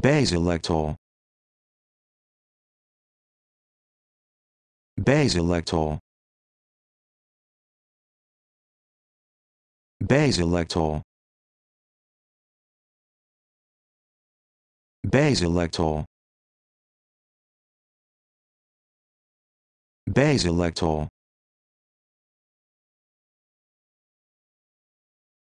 Basilectal Basilectal Basilectal Basilectal Basilectal